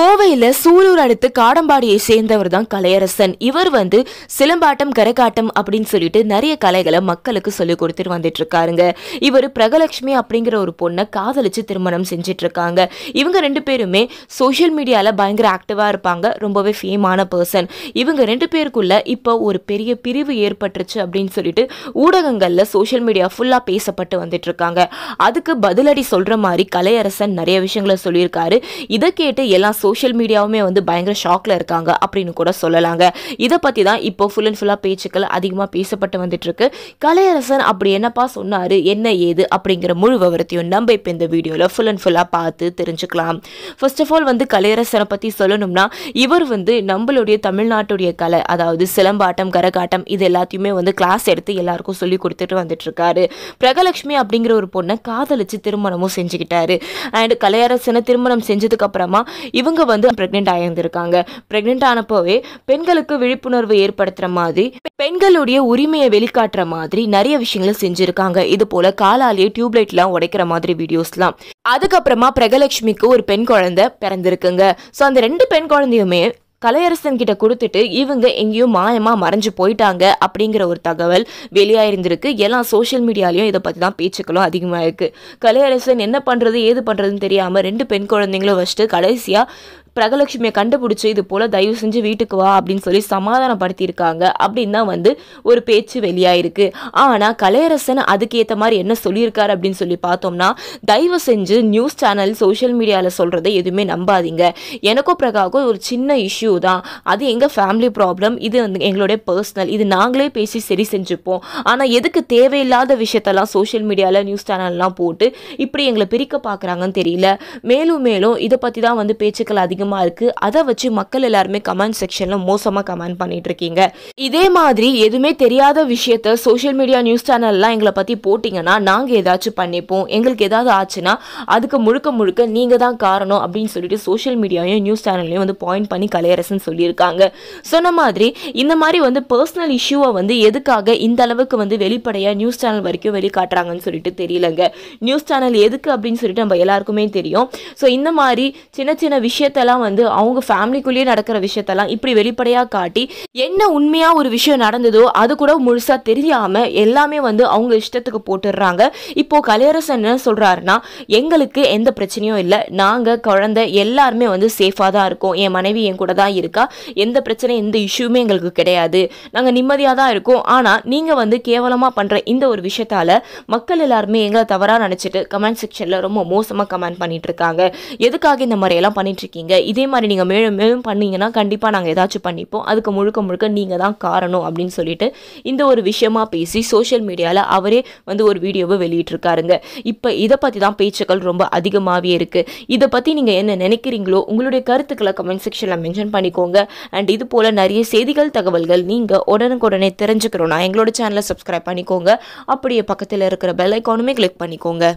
கோவையில சூலூர் அடுத்து காடம்பாடியை சேர்ந்தவர் தான் கலையரசன் இவர் வந்து சிலம்பாட்டம் கரகாட்டம் அப்படின்னு சொல்லிட்டு நிறைய கலைகளை மக்களுக்கு சொல்லிக் கொடுத்துட்டு வந்துட்டு இருக்காருங்க இவர் பிரகலட்சுமி அப்படிங்கிற ஒரு பொண்ணை காதலிச்சு திருமணம் செஞ்சிட்டு இருக்காங்க இவங்க ரெண்டு பேருமே சோஷியல் மீடியாவில் பயங்கர ஆக்டிவாக இருப்பாங்க ரொம்பவே ஃபேமான பர்சன் இவங்க ரெண்டு பேருக்குள்ள இப்போ ஒரு பெரிய பிரிவு ஏற்பட்டுருச்சு அப்படின்னு சொல்லிட்டு ஊடகங்களில் சோஷியல் மீடியா ஃபுல்லாக பேசப்பட்டு வந்துட்டு இருக்காங்க அதுக்கு பதிலடி சொல்கிற மாதிரி கலையரசன் நிறைய விஷயங்களை சொல்லியிருக்காரு இதை கேட்டு எல்லாம் சோஷியல் மீடியாவுமே வந்து பயங்கர ஷாக்ல இருக்காங்க அப்படின்னு கூட சொல்லலாங்க இதை பற்றி தான் இப்போ ஃபுல் அண்ட் ஃபுல்லாக பேச்சுக்கள் அதிகமாக பேசப்பட்டு இருக்கு கலையரசன் அப்படி என்னப்பா சொன்னார் என்ன ஏது அப்படிங்கிற முழு விவரத்தையும் நம்ம இப்போ இந்த வீடியோவில் ஃபுல் அண்ட் ஃபுல்லாக பார்த்து தெரிஞ்சுக்கலாம் ஃபர்ஸ்ட் ஆஃப் ஆல் வந்து கலையரசனை பற்றி சொல்லணும்னா இவர் வந்து நம்மளுடைய தமிழ்நாட்டுடைய கலை அதாவது சிலம்பாட்டம் கரகாட்டம் இது எல்லாத்தையுமே வந்து கிளாஸ் எடுத்து எல்லாருக்கும் சொல்லி கொடுத்துட்டு இருக்காரு பிரகலட்சுமி அப்படிங்கிற ஒரு பொண்ணை காதலிச்சு திருமணமும் செஞ்சுக்கிட்டாரு அண்ட் கலையரசனை திருமணம் செஞ்சதுக்கப்புறமா இவங்க அவங்க வந்து பிரெக்னென்ட் ஆகியிருந்திருக்காங்க பிரெக்னென்ட் ஆனப்போவே பெண்களுக்கு விழிப்புணர்வு ஏற்படுத்துகிற மாதிரி பெண்களுடைய உரிமையை வெளிக்காட்டுற மாதிரி நிறைய விஷயங்களை செஞ்சுருக்காங்க இது போல காலாலேயே டியூப்லைட்லாம் உடைக்கிற மாதிரி வீடியோஸ்லாம் அதுக்கப்புறமா பிரகலட்சுமிக்கு ஒரு பெண் குழந்தை பிறந்திருக்குங்க ஸோ அந்த ரெண்டு பெண் குழந்தையுமே கலையரசன் கிட்ட கொடுத்துட்டு இவங்க எங்கேயும் மாயமா மறைஞ்சு போயிட்டாங்க அப்படிங்கிற ஒரு தகவல் வெளியாயிருந்திருக்கு எல்லாம் சோஷியல் மீடியாலையும் இதை பற்றி தான் பேச்சுக்களும் அதிகமாக இருக்குது கலையரசன் என்ன பண்ணுறது ஏது பண்ணுறதுன்னு தெரியாமல் ரெண்டு பெண் குழந்தைங்களும் வச்சுட்டு கடைசியாக பிரகலட்சுமியை கண்டுபிடிச்சி இது போல் தயவு செஞ்சு வீட்டுக்கு வா அப்படின்னு சொல்லி சமாதானப்படுத்தியிருக்காங்க அப்படின்னு தான் வந்து ஒரு பேச்சு வெளியாயிருக்கு ஆனால் கலையரசன் அதுக்கேற்ற மாதிரி என்ன சொல்லியிருக்காரு அப்படின்னு சொல்லி பார்த்தோம்னா தயவு செஞ்சு நியூஸ் சேனல் சோஷியல் மீடியாவில் சொல்கிறத எதுவுமே நம்பாதீங்க எனக்கும் பிரகாகம் ஒரு சின்ன இஷ்யூ தான் அது எங்கள் ஃபேமிலி ப்ராப்ளம் இது வந்து எங்களுடைய பர்சனல் இது நாங்களே பேசி சரி செஞ்சுப்போம் ஆனால் எதுக்கு தேவையில்லாத விஷயத்தெல்லாம் சோஷியல் மீடியாவில் நியூஸ் சேனல்லாம் போட்டு இப்படி எங்களை பிரிக்க பார்க்குறாங்கன்னு தெரியல மேலும் மேலும் இதை பற்றி தான் வந்து பேச்சுக்கள் அதிகம் அதிகமாக இருக்குது அதை வச்சு மக்கள் எல்லாருமே கமெண்ட் செக்ஷனில் மோசமாக கமெண்ட் பண்ணிட்டு இருக்கீங்க இதே மாதிரி எதுவுமே தெரியாத விஷயத்த சோஷியல் மீடியா நியூஸ் சேனல்லாம் எங்களை பற்றி போட்டிங்கன்னா நாங்கள் ஏதாச்சும் பண்ணிப்போம் எங்களுக்கு ஏதாவது ஆச்சுன்னா அதுக்கு முழுக்க முழுக்க நீங்கள் தான் காரணம் அப்படின்னு சொல்லிட்டு சோஷியல் மீடியாவையும் நியூஸ் சேனல்லையும் வந்து பாயிண்ட் பண்ணி கலையரசன் சொல்லியிருக்காங்க சொன்ன மாதிரி இந்த மாதிரி வந்து பர்சனல் இஷ்யூவை வந்து எதுக்காக இந்த அளவுக்கு வந்து வெளிப்படையாக நியூஸ் சேனல் வரைக்கும் வெளிக்காட்டுறாங்கன்னு சொல்லிட்டு தெரியலங்க நியூஸ் சேனல் எதுக்கு அப்படின்னு சொல்லிட்டு நம்ம எல்லாருக்குமே தெரியும் ஸோ இந்த மாதிரி சின்ன சின்ன விஷயத்தில் இதெல்லாம் வந்து அவங்க ஃபேமிலிக்குள்ளேயே நடக்கிற விஷயத்தெல்லாம் இப்படி வெளிப்படையாக காட்டி என்ன உண்மையாக ஒரு விஷயம் நடந்ததோ அது கூட முழுசாக தெரியாமல் எல்லாமே வந்து அவங்க இஷ்டத்துக்கு போட்டுடுறாங்க இப்போது கலையரசன் என்ன சொல்கிறாருன்னா எங்களுக்கு எந்த பிரச்சனையும் இல்லை நாங்கள் குழந்தை எல்லாருமே வந்து சேஃபாக தான் இருக்கோம் என் மனைவி என் கூட தான் இருக்கா எந்த பிரச்சனையும் எந்த இஷ்யூமே எங்களுக்கு கிடையாது நாங்கள் நிம்மதியாக தான் இருக்கோம் ஆனால் நீங்கள் வந்து கேவலமாக பண்ணுற இந்த ஒரு விஷயத்தால் மக்கள் எல்லாருமே எங்களை தவறாக நினச்சிட்டு கமெண்ட் செக்ஷனில் ரொம்ப மோசமாக கமெண்ட் பண்ணிட்டு இருக்காங்க எதுக்காக இந்த மாதிரியெல்லாம் பண்ணிட்டு இருக்கீங்க இதே மாதிரி நீங்கள் மேலும் மேலும் பண்ணிங்கன்னா கண்டிப்பாக நாங்கள் ஏதாச்சும் பண்ணிப்போம் அதுக்கு முழுக்க முழுக்க நீங்கள் தான் காரணம் அப்படின்னு சொல்லிட்டு இந்த ஒரு விஷயமா பேசி சோஷியல் மீடியாவில் அவரே வந்து ஒரு வீடியோவை வெளியிட்டிருக்காருங்க இப்போ இதை பற்றி தான் பேச்சுக்கள் ரொம்ப அதிகமாகவே இருக்குது இதை பற்றி நீங்கள் என்ன நினைக்கிறீங்களோ உங்களுடைய கருத்துக்களை கமெண்ட் செக்ஷனில் மென்ஷன் பண்ணிக்கோங்க அண்ட் இது போல் நிறைய செய்திகள் தகவல்கள் நீங்கள் உடனுக்குடனே தெரிஞ்சுக்கிறோன்னா எங்களோட சேனலை சப்ஸ்கிரைப் பண்ணிக்கோங்க அப்படியே பக்கத்தில் இருக்கிற பெல் ஐக்கானுமே கிளிக் பண்ணிக்கோங்க